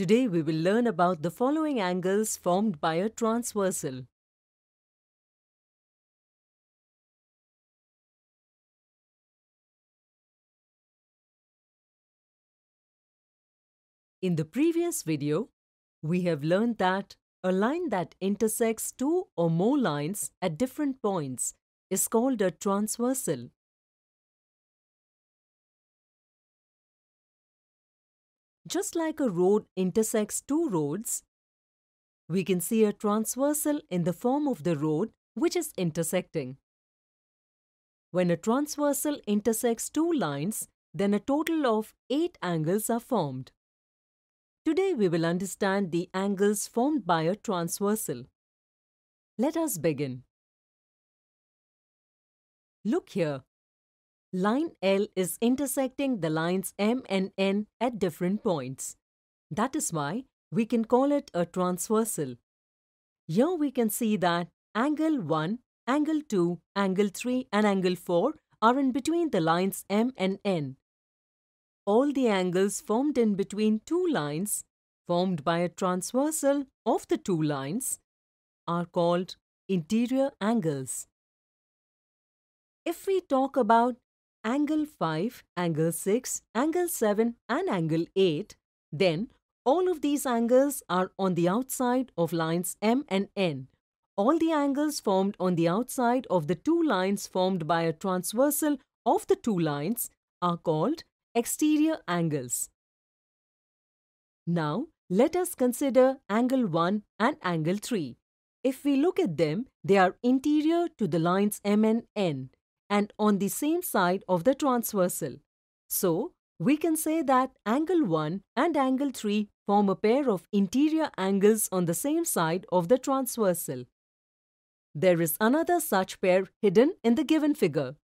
Today we will learn about the following angles formed by a transversal. In the previous video, we have learned that a line that intersects two or more lines at different points is called a transversal. Just like a road intersects two roads, we can see a transversal in the form of the road which is intersecting. When a transversal intersects two lines, then a total of eight angles are formed. Today we will understand the angles formed by a transversal. Let us begin. Look here, Line L is intersecting the lines M and N at different points. That is why we can call it a transversal. Here we can see that angle 1, angle 2, angle 3 and angle 4 are in between the lines M and N. All the angles formed in between two lines, formed by a transversal of the two lines, are called interior angles. If we talk about angle 5, angle 6, angle 7 and angle 8, then all of these angles are on the outside of lines M and N. All the angles formed on the outside of the two lines formed by a transversal of the two lines are called exterior angles. Now, let us consider angle 1 and angle 3. If we look at them, they are interior to the lines M and N and on the same side of the transversal. So, we can say that angle 1 and angle 3 form a pair of interior angles on the same side of the transversal. There is another such pair hidden in the given figure.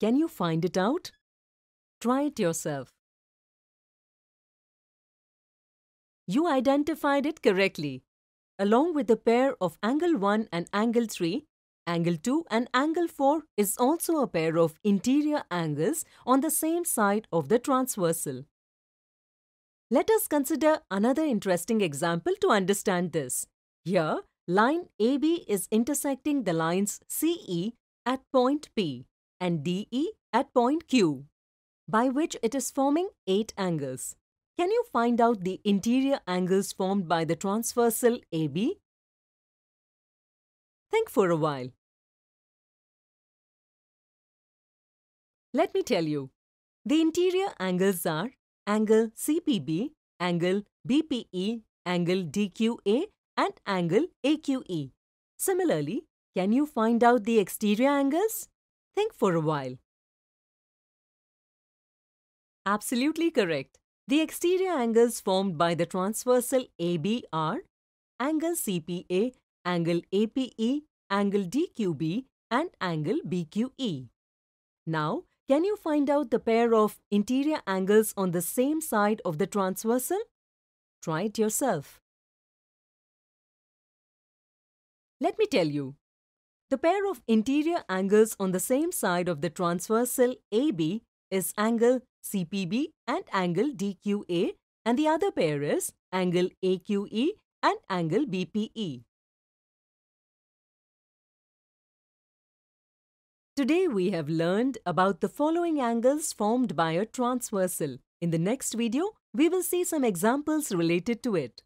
Can you find it out? Try it yourself. You identified it correctly. Along with the pair of angle 1 and angle 3, Angle 2 and angle 4 is also a pair of interior angles on the same side of the transversal. Let us consider another interesting example to understand this. Here, line AB is intersecting the lines CE at point P and DE at point Q, by which it is forming 8 angles. Can you find out the interior angles formed by the transversal AB Think for a while. Let me tell you. The interior angles are angle CPB, angle BPE, angle DQA and angle AQE. Similarly, can you find out the exterior angles? Think for a while. Absolutely correct. The exterior angles formed by the transversal AB are angle CPA angle APE, angle DQB and angle BQE. Now, can you find out the pair of interior angles on the same side of the transversal? Try it yourself. Let me tell you. The pair of interior angles on the same side of the transversal AB is angle CPB and angle DQA and the other pair is angle AQE and angle BPE. Today we have learned about the following angles formed by a transversal. In the next video, we will see some examples related to it.